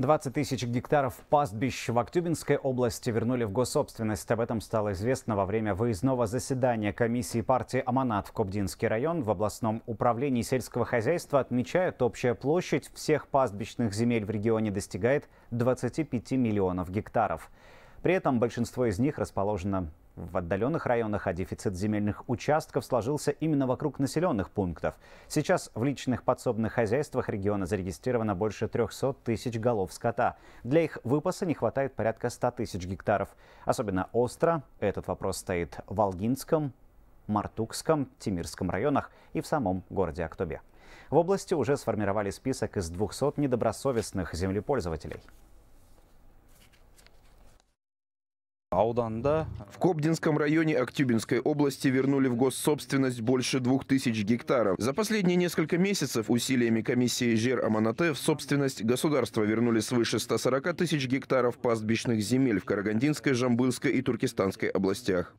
20 тысяч гектаров пастбищ в Актюбинской области вернули в госсобственность. Об этом стало известно во время выездного заседания комиссии партии «Аманат» в Кобдинский район. В областном управлении сельского хозяйства отмечают, общая площадь всех пастбищных земель в регионе достигает 25 миллионов гектаров. При этом большинство из них расположено в отдаленных районах, а дефицит земельных участков сложился именно вокруг населенных пунктов. Сейчас в личных подсобных хозяйствах региона зарегистрировано больше 300 тысяч голов скота. Для их выпаса не хватает порядка 100 тысяч гектаров. Особенно остро этот вопрос стоит в Алгинском, Мартукском, Тимирском районах и в самом городе Актобе. В области уже сформировали список из 200 недобросовестных землепользователей. В Кобдинском районе Актюбинской области вернули в госсобственность больше двух тысяч гектаров. За последние несколько месяцев усилиями комиссии ЖЕР Аманате в собственность государства вернули свыше 140 тысяч гектаров пастбищных земель в Карагандинской, Жамбылской и Туркестанской областях.